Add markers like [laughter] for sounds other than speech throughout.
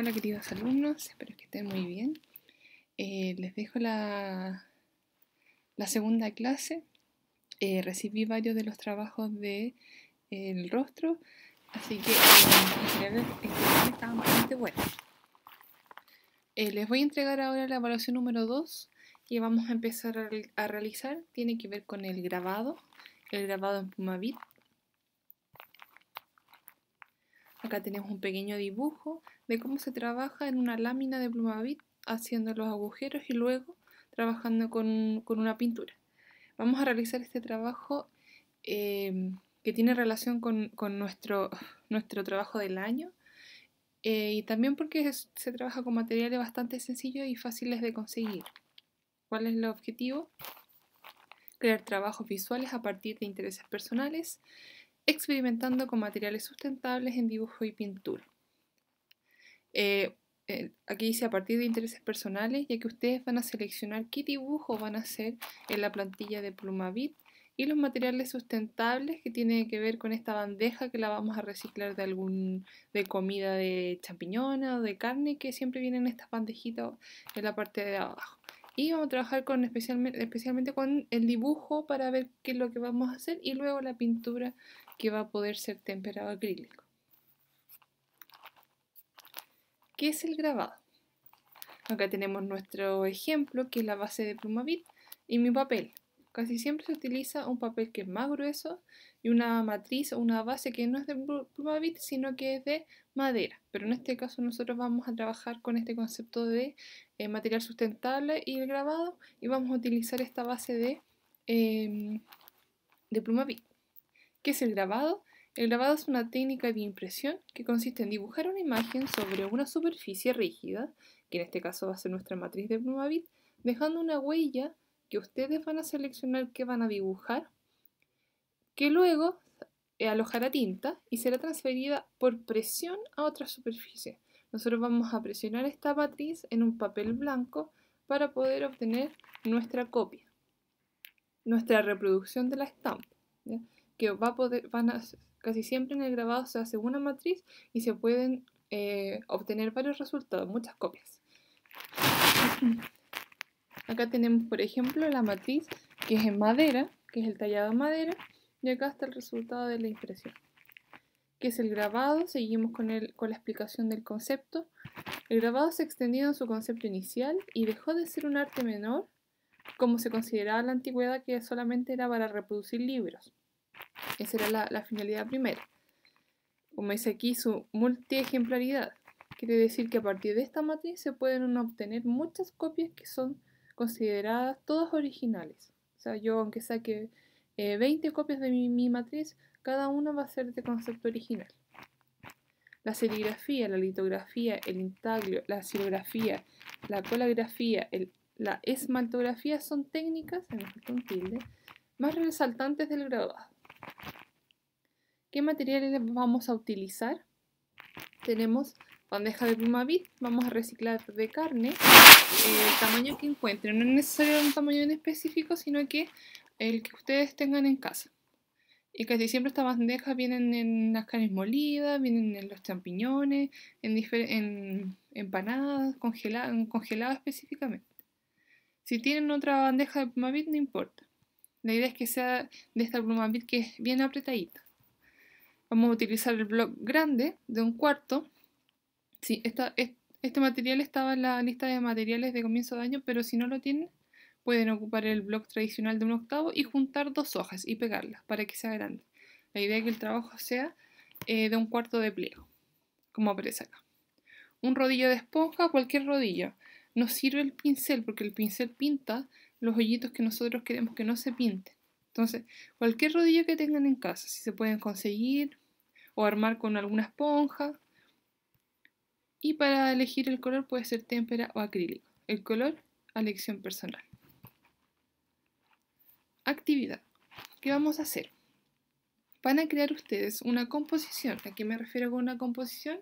Hola queridos alumnos, espero que estén muy bien. Eh, les dejo la, segunda clase. Eh, recibí varios de los trabajos eh, del rostro, así que en general, estaban bastante buenos. les voy a entregar ahora la evaluación número 2 que vamos a empezar a, a realizar. Tiene que ver con el grabado, el grabado en Pumavit. Acá tenemos un pequeño dibujo de cómo se trabaja en una lámina de pluma plumavit haciendo los agujeros y luego trabajando con, una pintura. Vamos a realizar este trabajo eh, que tiene relación con, nuestro, nuestro trabajo del año eh, y también porque se trabaja con materiales bastante sencillos y fáciles de conseguir. ¿Cuál es el objetivo? Crear trabajos visuales a partir de intereses personales experimentando con materiales sustentables en dibujo y pintura. Eh, eh, aquí dice a partir de intereses personales, ya que ustedes van a seleccionar qué dibujo van a hacer en la plantilla de Plumavit y los materiales sustentables que tienen que ver con esta bandeja que la vamos a reciclar de algún de comida de champiñona o de carne que siempre vienen estas bandejitas en la parte de abajo y vamos a trabajar con especialmente, especialmente con el dibujo para ver qué es lo que vamos a hacer y luego la pintura que va a poder ser temperado acrílico. ¿Qué es el grabado? Acá tenemos nuestro ejemplo que es la base de plumavit y mi papel. Casi siempre se utiliza un papel que es más grueso y una matriz o una base que no es de plumavit, sino que es de madera. Pero en este caso nosotros vamos a trabajar con este concepto de eh, material sustentable y el grabado y vamos a utilizar esta base de, em, pluma de plumavit. ¿Qué es el grabado? El grabado es una técnica de impresión que consiste en dibujar una imagen sobre una superficie rígida, que en este caso va a ser nuestra matriz de pluma bit, dejando una huella que ustedes van a seleccionar qué van a dibujar, que luego eh, alojará tinta y será transferida por presión a otra superficie. Nosotros vamos a presionar esta matriz en un papel blanco para poder obtener nuestra copia, nuestra reproducción de la estampa, que va a poder, van casi siempre en el grabado se hace una matriz y se pueden eh, obtener varios resultados, muchas copias. [laughs] Acá tenemos, por ejemplo, la matriz que es en madera, que es el tallado en madera, y acá está el resultado de la impresión, que es el grabado. Seguimos con, el, con la explicación del concepto. El grabado se extendió en su concepto inicial y dejó de ser un arte menor, como se consideraba en la antigüedad que solamente era para reproducir libros. Esa era la, finalidad primera. Como dice aquí, su multiejemplaridad. Quiere decir que a partir de esta matriz se pueden obtener muchas copias que son consideradas todas originales. O sea, yo aunque saque 20 eh, copias de mi, matriz, cada una va a ser de concepto original. La serigrafía, la litografía, el intaglio, la xilografía, la colagrafía, la esmaltografía son técnicas, en tilde, más resaltantes del graduado. ¿Qué materiales vamos a utilizar? Tenemos bandeja de pluma vamos a reciclar de carne eh, el tamaño que encuentren. No es necesario un tamaño en específico, sino que el que ustedes tengan en casa. Y casi siempre estas bandejas vienen en las carnes molidas, vienen en los champiñones, en, empanadas, congeladas, congeladas específicamente. Si tienen otra bandeja de pluma no importa. La idea es que sea de esta pluma bit que es bien apretadita. Vamos a utilizar el bloc grande de un cuarto Sí, este material estaba en la lista de materiales de comienzo de año, pero si no lo tienen, pueden ocupar el blog tradicional de un octavo y juntar dos hojas y pegarlas para que sea grande. La idea es que el trabajo sea eh, de un cuarto de pliego, como aparece acá. Un rodillo de esponja, cualquier rodillo. Nos sirve el pincel porque el pincel pinta los hoyitos que nosotros queremos que no se pinten. Entonces, cualquier rodillo que tengan en casa, si se pueden conseguir o armar con alguna esponja, y para elegir el color puede ser témpera o acrílico. El color a elección personal. Actividad. ¿Qué vamos a hacer? Van a crear ustedes una composición. ¿A qué me refiero con una composición?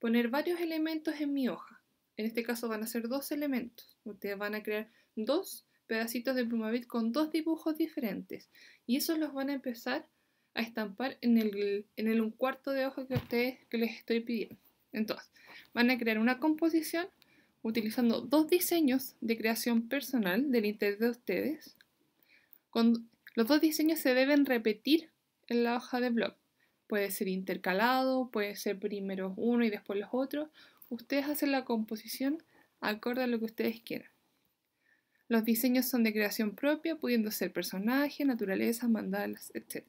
Poner varios elementos en mi hoja. En este caso van a ser dos elementos. Ustedes van a crear dos pedacitos de plumavit con dos dibujos diferentes. Y esos los van a empezar a estampar en el, un cuarto de hoja que, ustedes, que les estoy pidiendo. Entonces, van a crear una composición utilizando dos diseños de creación personal del interés de ustedes. los dos diseños se deben repetir en la hoja de blog. Puede ser intercalado, puede ser primero uno y después los otros. Ustedes hacen la composición acorde a lo que ustedes quieran. Los diseños son de creación propia, pudiendo ser personaje, naturaleza, mandalas, etc.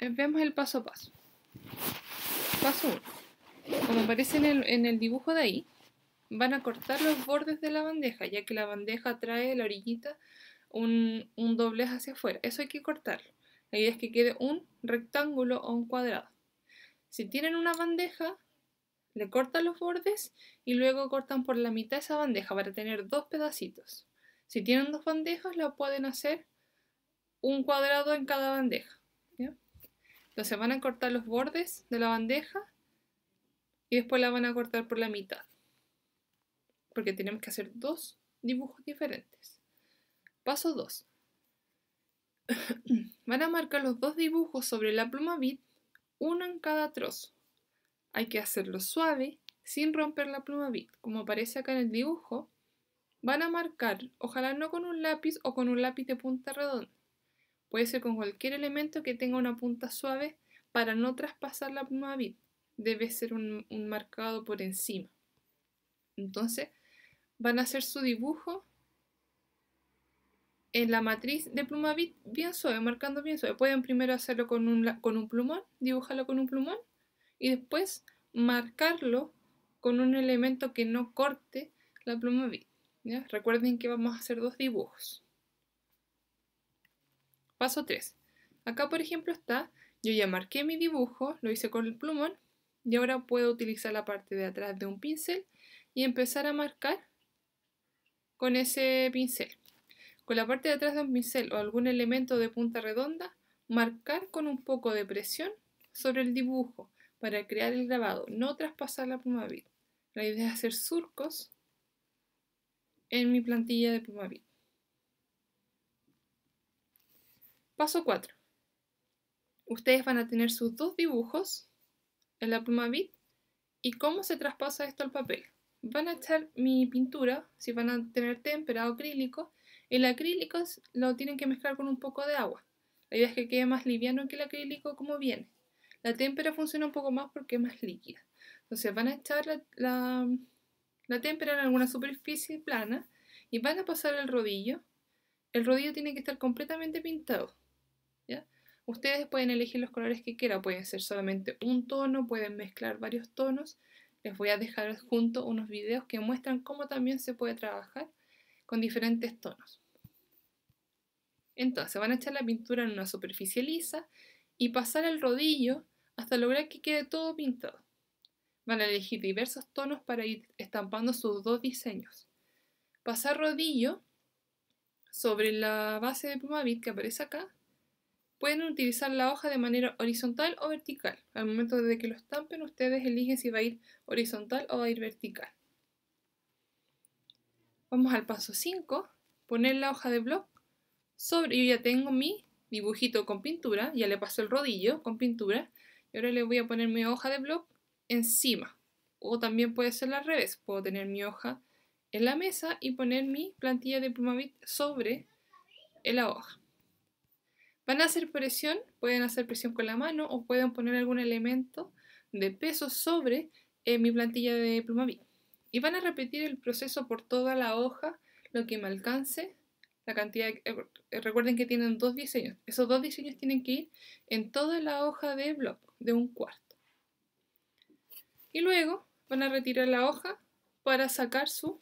Vemos el paso a paso paso 1. Como aparece en el, dibujo de ahí, van a cortar los bordes de la bandeja, ya que la bandeja trae la orillita un, un doblez hacia afuera. Eso hay que cortarlo. La idea es que quede un rectángulo o un cuadrado. Si tienen una bandeja, le cortan los bordes y luego cortan por la mitad esa bandeja para tener dos pedacitos. Si tienen dos bandejas, la pueden hacer un cuadrado en cada bandeja. Entonces van a cortar los bordes de la bandeja y después la van a cortar por la mitad. Porque tenemos que hacer dos dibujos diferentes. Paso 2. [coughs] van a marcar los dos dibujos sobre la pluma bit, uno en cada trozo. Hay que hacerlo suave, sin romper la pluma bit, como aparece acá en el dibujo. Van a marcar, ojalá no con un lápiz o con un lápiz de punta redonda Puede ser con cualquier elemento que tenga una punta suave para no traspasar la pluma bit. Debe ser un, marcado por encima. Entonces, van a hacer su dibujo en la matriz de pluma bit bien suave, marcando bien suave. Pueden primero hacerlo con un, plumón, dibujarlo con un plumón y después marcarlo con un elemento que no corte la pluma bit. Recuerden que vamos a hacer dos dibujos. Paso 3. Acá, por ejemplo, está, yo ya marqué mi dibujo, lo hice con el plumón, y ahora puedo utilizar la parte de atrás de un pincel y empezar a marcar con ese pincel. Con la parte de atrás de un pincel o algún elemento de punta redonda, marcar con un poco de presión sobre el dibujo para crear el grabado, no traspasar la pluma bit. La idea es hacer surcos en mi plantilla de pluma bit. Paso 4. Ustedes van a tener sus dos dibujos en la pluma bit y cómo se traspasa esto al papel. Van a echar mi pintura, si van a tener témpera o acrílico, el acrílico lo tienen que mezclar con un poco de agua. La idea es que quede más liviano que el acrílico como viene. La témpera funciona un poco más porque es más líquida. Entonces van a echar la, la, témpera en alguna superficie plana y van a pasar el rodillo. El rodillo tiene que estar completamente pintado. Ustedes pueden elegir los colores que quieran, pueden ser solamente un tono, pueden mezclar varios tonos. Les voy a dejar junto unos videos que muestran cómo también se puede trabajar con diferentes tonos. Entonces van a echar la pintura en una superficie lisa y pasar el rodillo hasta lograr que quede todo pintado. Van a elegir diversos tonos para ir estampando sus dos diseños. Pasar rodillo sobre la base de Pumavit que aparece acá Pueden utilizar la hoja de manera horizontal o vertical. Al momento de que lo estampen, ustedes eligen si va a ir horizontal o va a ir vertical. Vamos al paso 5, poner la hoja de blog sobre... Yo ya tengo mi dibujito con pintura, ya le paso el rodillo con pintura, y ahora le voy a poner mi hoja de blog encima. O también puede ser al revés, puedo tener mi hoja en la mesa y poner mi plantilla de Plumavit sobre la hoja. Van a hacer presión, pueden hacer presión con la mano o pueden poner algún elemento de peso sobre eh, mi plantilla de B. Y van a repetir el proceso por toda la hoja, lo que me alcance, la cantidad... Eh, eh, recuerden que tienen dos diseños. Esos dos diseños tienen que ir en toda la hoja de blog, de un cuarto. Y luego van a retirar la hoja para sacar su,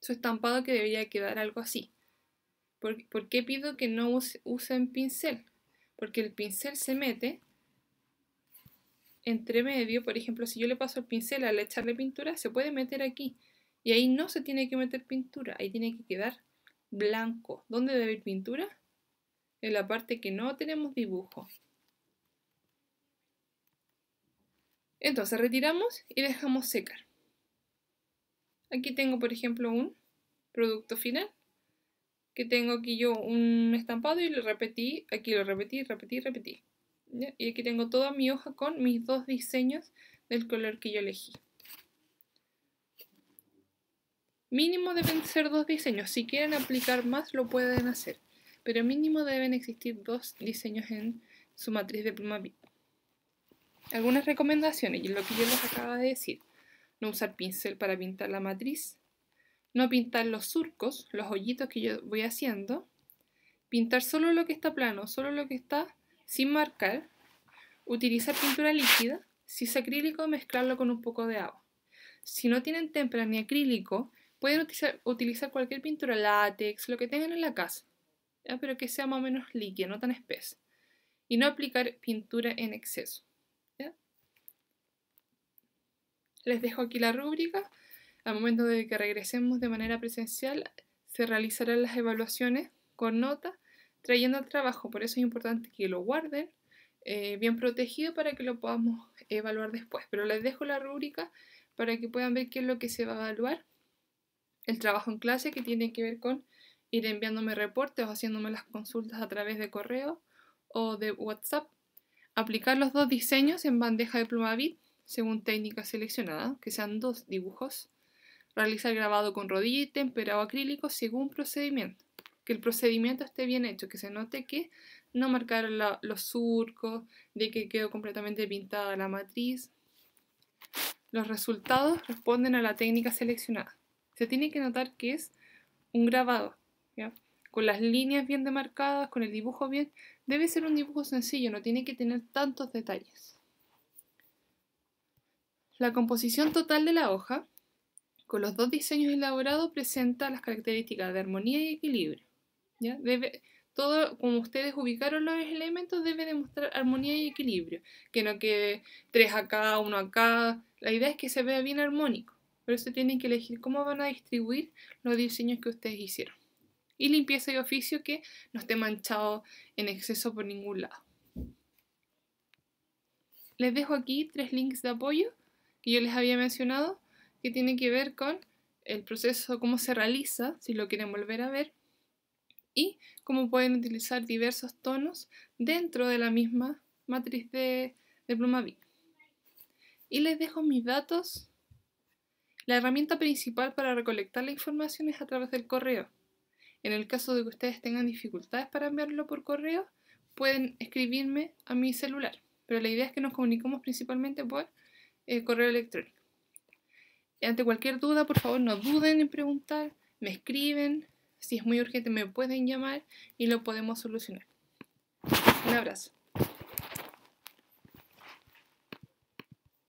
su estampado que debería quedar algo así. ¿Por, qué pido que no usen pincel? Porque el pincel se mete entre medio. Por ejemplo, si yo le paso el pincel al echarle pintura, se puede meter aquí. Y ahí no se tiene que meter pintura, ahí tiene que quedar blanco. ¿Dónde debe ir pintura? En la parte que no tenemos dibujo. Entonces retiramos y dejamos secar. Aquí tengo, por ejemplo, un producto final que tengo aquí yo un estampado y lo repetí, aquí lo repetí, repetí, repetí. Y aquí tengo toda mi hoja con mis dos diseños del color que yo elegí. Mínimo deben ser dos diseños, si quieren aplicar más lo pueden hacer, pero mínimo deben existir dos diseños en su matriz de pluma Algunas recomendaciones, y lo que yo les acaba de decir. No usar pincel para pintar la matriz, no pintar los surcos, los hoyitos que yo voy haciendo. Pintar solo lo que está plano, solo lo que está sin marcar. Utilizar pintura líquida. Si es acrílico, mezclarlo con un poco de agua. Si no tienen témpera ni acrílico, pueden utilizar, cualquier pintura, látex, lo que tengan en la casa. Pero que sea más o menos líquida, no tan espesa. Y no aplicar pintura en exceso. Les dejo aquí la rúbrica al momento de que regresemos de manera presencial, se realizarán las evaluaciones con nota, trayendo el trabajo. Por eso es importante que lo guarden eh, bien protegido para que lo podamos evaluar después. Pero les dejo la rúbrica para que puedan ver qué es lo que se va a evaluar. El trabajo en clase que tiene que ver con ir enviándome reportes o haciéndome las consultas a través de correo o de WhatsApp. Aplicar los dos diseños en bandeja de pluma bit según técnica seleccionada, que sean dos dibujos. Realizar grabado con rodilla y tempera o acrílico según procedimiento. Que el procedimiento esté bien hecho, que se note que no marcar los surcos, de que quedó completamente pintada la matriz. Los resultados responden a la técnica seleccionada. Se tiene que notar que es un grabado, con las líneas bien demarcadas, con el dibujo bien. Debe ser un dibujo sencillo, no tiene que tener tantos detalles. La composición total de la hoja con los dos diseños elaborados presenta las características de armonía y equilibrio. ¿ya? Debe, todo, como ustedes ubicaron los elementos, debe demostrar armonía y equilibrio, que no quede tres acá, uno acá. La idea es que se vea bien armónico. Por eso tienen que elegir cómo van a distribuir los diseños que ustedes hicieron. Y limpieza y oficio que no esté manchado en exceso por ningún lado. Les dejo aquí tres links de apoyo que yo les había mencionado que tiene que ver con el proceso, cómo se realiza, si lo quieren volver a ver, y cómo pueden utilizar diversos tonos dentro de la misma matriz de, de pluma B. Y les dejo mis datos. La herramienta principal para recolectar la información es a través del correo. En el caso de que ustedes tengan dificultades para enviarlo por correo, pueden escribirme a mi celular. Pero la idea es que nos comuniquemos principalmente por eh, correo electrónico ante cualquier duda, por favor, no duden en preguntar, me escriben, si es muy urgente me pueden llamar y lo podemos solucionar. Un abrazo.